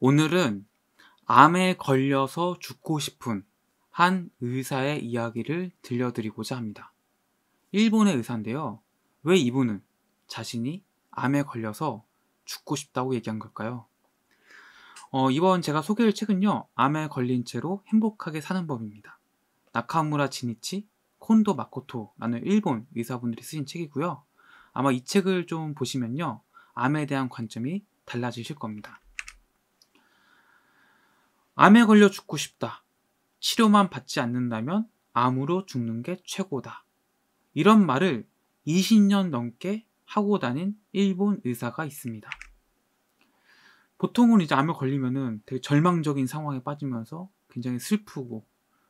오늘은 암에 걸려서 죽고 싶은 한 의사의 이야기를 들려드리고자 합니다. 일본의 의사인데요. 왜 이분은 자신이 암에 걸려서 죽고 싶다고 얘기한 걸까요? 어, 이번 제가 소개할 책은요. 암에 걸린 채로 행복하게 사는 법입니다. 나카무라 지니치 콘도 마코토라는 일본 의사분들이 쓰신 책이고요. 아마 이 책을 좀 보시면요. 암에 대한 관점이 달라지실 겁니다. 암에 걸려 죽고 싶다. 치료만 받지 않는다면 암으로 죽는 게 최고다. 이런 말을 20년 넘게 하고 다닌 일본 의사가 있습니다. 보통은 이제 암에 걸리면은 되게 절망적인 상황에 빠지면서 굉장히 슬프고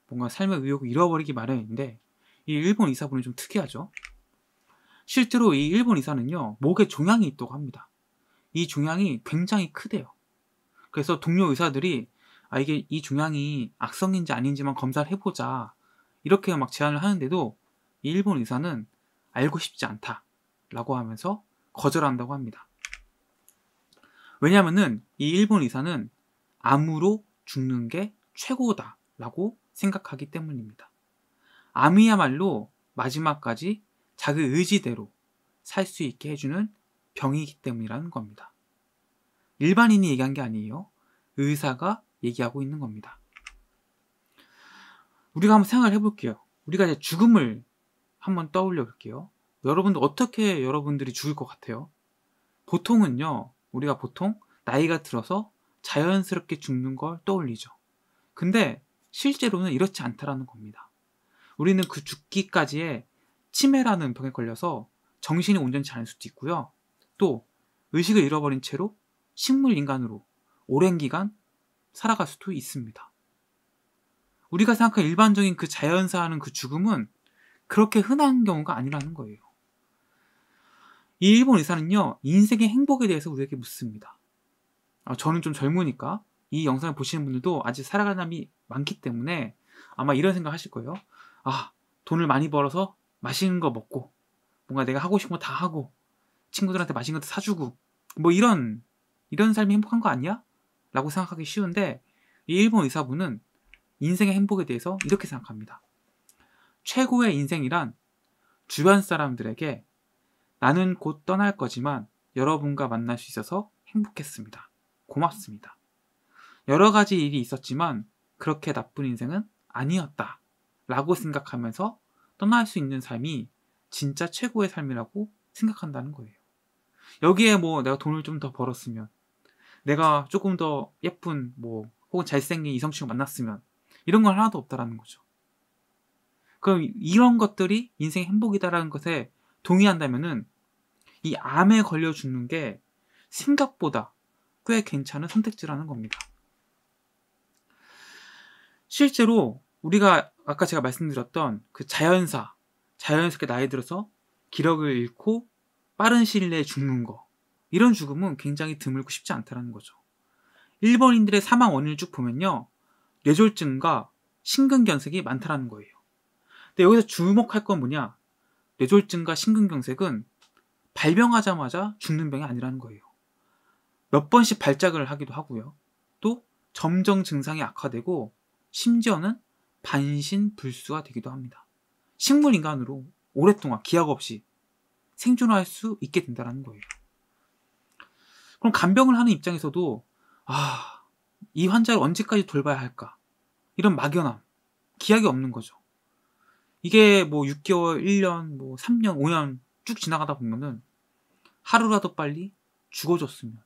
뭔가 삶의 의욕을 잃어버리기 마련인데 이 일본 의사분은 좀 특이하죠. 실제로 이 일본 의사는요 목에 종양이 있다고 합니다. 이 종양이 굉장히 크대요. 그래서 동료 의사들이 아 이게 이 종양이 악성인지 아닌지만 검사를 해보자 이렇게 막 제안을 하는데도 이 일본 의사는 알고 싶지 않다라고 하면서 거절한다고 합니다. 왜냐면은 이 일본 의사는 암으로 죽는 게 최고다라고 생각하기 때문입니다. 암이야말로 마지막까지 자기 의지대로 살 수 있게 해주는 병이기 때문이라는 겁니다. 일반인이 얘기한 게 아니에요. 의사가 얘기하고 있는 겁니다. 우리가 한번 생각을 해볼게요. 우리가 이제 죽음을 한번 떠올려 볼게요. 여러분들 어떻게 여러분들이 죽을 것 같아요? 보통은요, 우리가 보통 나이가 들어서 자연스럽게 죽는 걸 떠올리죠. 근데 실제로는 이렇지 않다라는 겁니다. 우리는 그 죽기까지의 치매라는 병에 걸려서 정신이 온전치 않을 수도 있고요. 또 의식을 잃어버린 채로 식물 인간으로 오랜 기간 살아갈 수도 있습니다. 우리가 생각하 일반적인 그 자연사하는 그 죽음은 그렇게 흔한 경우가 아니라는 거예요. 이 일본 의사는요, 인생의 행복에 대해서 우리에게 묻습니다. 어, 저는 좀 젊으니까 이 영상을 보시는 분들도 아직 살아가는 사람이 많기 때문에 아마 이런 생각 하실 거예요. 아, 돈을 많이 벌어서 맛있는 거 먹고, 뭔가 내가 하고 싶은 거 다 하고, 친구들한테 맛있는 것도 사주고, 뭐 이런, 이런 삶이 행복한 거 아니야? 라고 생각하기 쉬운데 이 일본 의사분은 인생의 행복에 대해서 이렇게 생각합니다. 최고의 인생이란 주변 사람들에게 나는 곧 떠날 거지만 여러분과 만날 수 있어서 행복했습니다. 고맙습니다. 여러 가지 일이 있었지만 그렇게 나쁜 인생은 아니었다. 라고 생각하면서 떠날 수 있는 삶이 진짜 최고의 삶이라고 생각한다는 거예요. 여기에 뭐 내가 돈을 좀 더 벌었으면, 내가 조금 더 예쁜 뭐 혹은 잘생긴 이성 친구 만났으면 이런 건 하나도 없다라는 거죠. 그럼 이런 것들이 인생의 행복이다라는 것에 동의한다면은 이 암에 걸려 죽는 게 생각보다 꽤 괜찮은 선택지라는 겁니다. 실제로 우리가 아까 제가 말씀드렸던 그 자연사, 자연스럽게 나이 들어서 기력을 잃고 빠른 시일 내에 죽는 거. 이런 죽음은 굉장히 드물고 쉽지 않다는 거죠. 일본인들의 사망 원인을 쭉 보면요. 뇌졸증과 심근경색이 많다는 거예요. 근데 여기서 주목할 건 뭐냐? 뇌졸증과 심근경색은 발병하자마자 죽는 병이 아니라는 거예요. 몇 번씩 발작을 하기도 하고요. 또 점점 증상이 악화되고 심지어는 반신불수가 되기도 합니다. 식물인간으로 오랫동안 기약 없이 생존할 수 있게 된다는 거예요. 그럼 간병을 하는 입장에서도 아, 이 환자를 언제까지 돌봐야 할까? 이런 막연함, 기약이 없는 거죠. 이게 뭐 6개월, 1년, 뭐 3년, 5년 쭉 지나가다 보면은 하루라도 빨리 죽어줬으면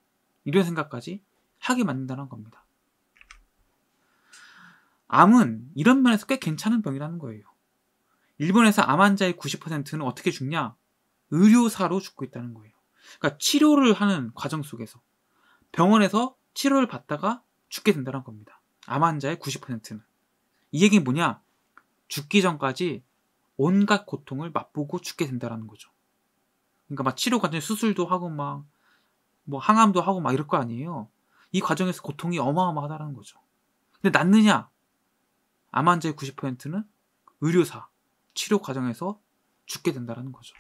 이런 생각까지 하게 만든다는 겁니다. 암은 이런 면에서 꽤 괜찮은 병이라는 거예요. 일본에서 암 환자의 90%는 어떻게 죽냐? 의료사로 죽고 있다는 거예요. 그러니까 치료를 하는 과정 속에서 병원에서 치료를 받다가 죽게 된다는 겁니다. 암 환자의 90%는. 이 얘기는 뭐냐? 죽기 전까지 온갖 고통을 맛보고 죽게 된다는 거죠. 그러니까 막 치료 과정에 수술도 하고 막 뭐 항암도 하고 막 이럴 거 아니에요. 이 과정에서 고통이 어마어마하다는 거죠. 근데 낫느냐? 암 환자의 90%는 의료사 치료 과정에서 죽게 된다는 거죠.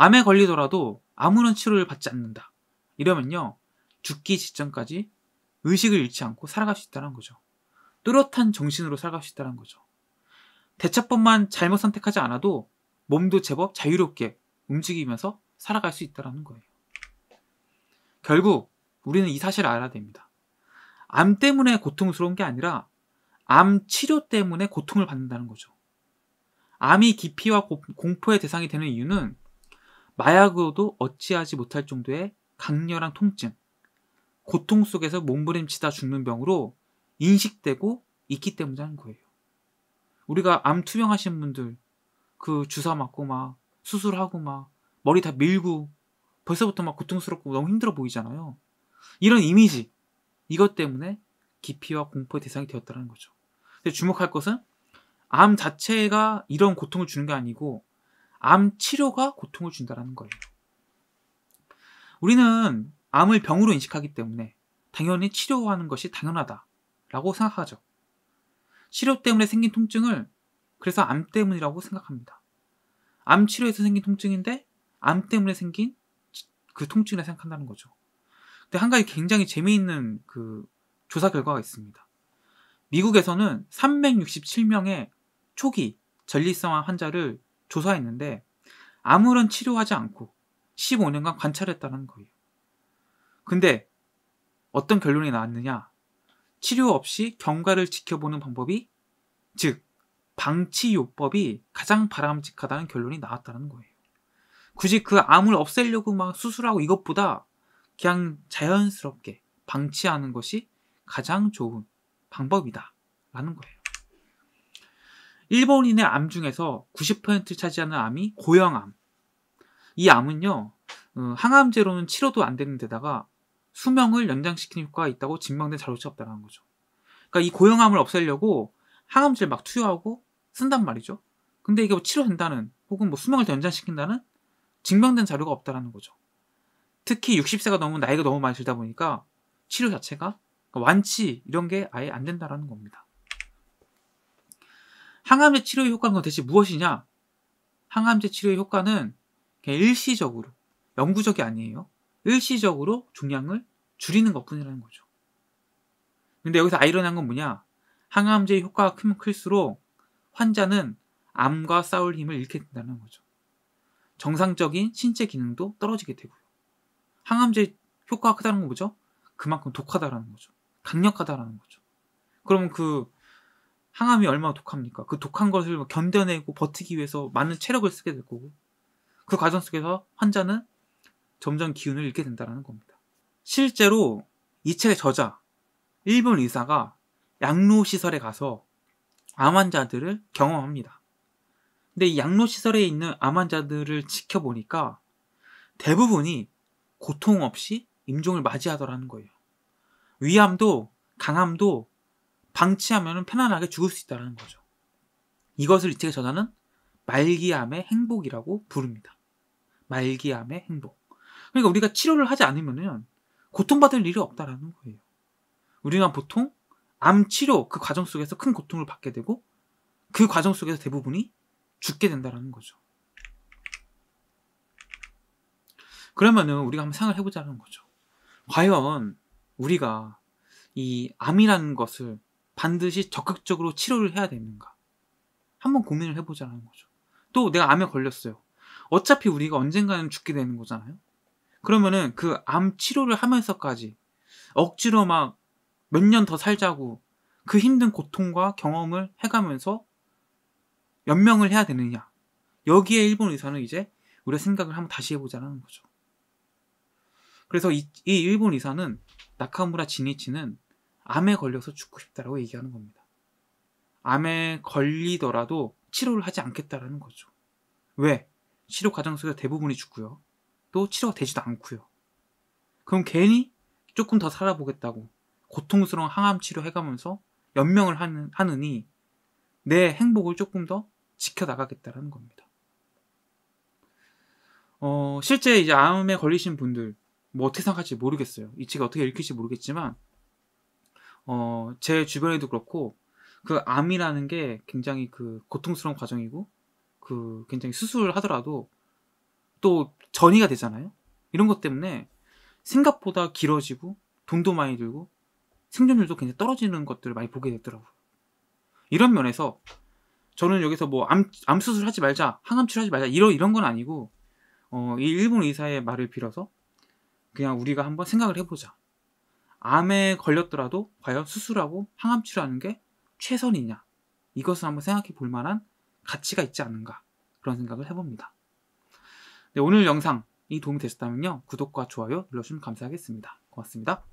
암에 걸리더라도 아무런 치료를 받지 않는다. 이러면요. 죽기 직전까지 의식을 잃지 않고 살아갈 수 있다는 거죠. 뚜렷한 정신으로 살아갈 수 있다는 거죠. 대처법만 잘못 선택하지 않아도 몸도 제법 자유롭게 움직이면서 살아갈 수 있다는 거예요. 결국 우리는 이 사실을 알아야 됩니다. 암 때문에 고통스러운 게 아니라 암 치료 때문에 고통을 받는다는 거죠. 암이 기피와 공포의 대상이 되는 이유는 마약으로도 어찌하지 못할 정도의 강렬한 통증, 고통 속에서 몸부림치다 죽는 병으로 인식되고 있기 때문이라는 거예요. 우리가 암 투병하신 분들 그 주사 맞고 막 수술하고 막 머리 다 밀고 벌써부터 막 고통스럽고 너무 힘들어 보이잖아요. 이런 이미지 이것 때문에 기피와 공포의 대상이 되었다는 거죠. 근데 주목할 것은 암 자체가 이런 고통을 주는 게 아니고 암 치료가 고통을 준다라는 거예요. 우리는 암을 병으로 인식하기 때문에 당연히 치료하는 것이 당연하다라고 생각하죠. 치료 때문에 생긴 통증을 그래서 암 때문이라고 생각합니다. 암 치료에서 생긴 통증인데 암 때문에 생긴 그 통증이라 생각한다는 거죠. 근데 한 가지 굉장히 재미있는 그 조사 결과가 있습니다. 미국에서는 367명의 초기 전립선암 환자를 조사했는데 아무런 치료하지 않고 15년간 관찰했다는 거예요. 근데 어떤 결론이 나왔느냐? 치료 없이 경과를 지켜보는 방법이 즉 방치요법이 가장 바람직하다는 결론이 나왔다는 거예요. 굳이 그 암을 없애려고 막 수술하고 이것보다 그냥 자연스럽게 방치하는 것이 가장 좋은 방법이다. 라는 거예요. 일본인의 암 중에서 90% 차지하는 암이 고형암. 이 암은요, 어, 항암제로는 치료도 안 되는 데다가 수명을 연장시키는 효과가 있다고 증명된 자료조차 없다는 거죠. 그러니까 이 고형암을 없애려고 항암제를 막 투여하고 쓴단 말이죠. 근데 이게 뭐 치료된다는 혹은 뭐 수명을 더 연장시킨다는 증명된 자료가 없다라는 거죠. 특히 60세가 넘은 나이가 너무 많이 들다 보니까 치료 자체가 그러니까 완치 이런 게 아예 안 된다라는 겁니다. 항암제 치료의 효과는 대체 무엇이냐? 항암제 치료의 효과는 그냥 일시적으로, 영구적이 아니에요. 일시적으로 중량을 줄이는 것 뿐이라는 거죠. 근데 여기서 아이러니한 건 뭐냐? 항암제의 효과가 크면 클수록 환자는 암과 싸울 힘을 잃게 된다는 거죠. 정상적인 신체 기능도 떨어지게 되고요. 항암제 효과가 크다는 건 뭐죠? 그만큼 독하다라는 거죠. 강력하다라는 거죠. 그러면 그 항암이 얼마나 독합니까? 그 독한 것을 견뎌내고 버티기 위해서 많은 체력을 쓰게 될 거고 그 과정 속에서 환자는 점점 기운을 잃게 된다는 겁니다. 실제로 이 책의 저자 일본 의사가 양로 시설에 가서 암 환자들을 경험합니다. 근데 이 양로 시설에 있는 암 환자들을 지켜보니까 대부분이 고통 없이 임종을 맞이하더라는 거예요. 위암도 강암도 방치하면 편안하게 죽을 수 있다는 거죠. 이것을 이책의 저자는 말기암의 행복이라고 부릅니다. 말기암의 행복. 그러니까 우리가 치료를 하지 않으면 고통받을 일이 없다라는 거예요. 우리는 보통 암 치료 그 과정 속에서 큰 고통을 받게 되고 그 과정 속에서 대부분이 죽게 된다라는 거죠. 그러면은 우리가 한번 생각을 해보자는 거죠. 과연 우리가 이 암이라는 것을 반드시 적극적으로 치료를 해야 되는가? 한번 고민을 해보자는 거죠. 또 내가 암에 걸렸어요. 어차피 우리가 언젠가는 죽게 되는 거잖아요. 그러면은 그 암 치료를 하면서까지 억지로 막 몇 년 더 살자고 그 힘든 고통과 경험을 해가면서 연명을 해야 되느냐. 여기에 일본 의사는 이제 우리가 생각을 한번 다시 해보자는 거죠. 그래서 이, 이 일본 의사는 나카무라 지니치는 암에 걸려서 죽고 싶다라고 얘기하는 겁니다. 암에 걸리더라도 치료를 하지 않겠다라는 거죠. 왜? 치료 과정 속에서 대부분이 죽고요. 또 치료가 되지도 않고요. 그럼 괜히 조금 더 살아보겠다고 고통스러운 항암 치료 해가면서 연명을 하는, 하느니 내 행복을 조금 더 지켜나가겠다라는 겁니다. 어, 실제 이제 암에 걸리신 분들, 뭐 어떻게 생각할지 모르겠어요. 이 책이 어떻게 읽힐지 모르겠지만, 어, 제 주변에도 그렇고 그 암이라는 게 굉장히 그 고통스러운 과정이고 그 굉장히 수술하더라도 을또 전이가 되잖아요. 이런 것 때문에 생각보다 길어지고 돈도 많이 들고 생존율도 굉장히 떨어지는 것들을 많이 보게 되더라고요. 이런 면에서 저는 여기서 뭐 암, 암 수술하지 말자, 항암 치료하지 말자 이런 이런 건 아니고 어, 이 일본 의사의 말을 빌어서 그냥 우리가 한번 생각을 해보자. 암에 걸렸더라도 과연 수술하고 항암 치료하는 게 최선이냐 이것을 한번 생각해 볼 만한 가치가 있지 않은가 그런 생각을 해봅니다. 네, 오늘 영상이 도움이 되셨다면요 구독과 좋아요 눌러주시면 감사하겠습니다. 고맙습니다.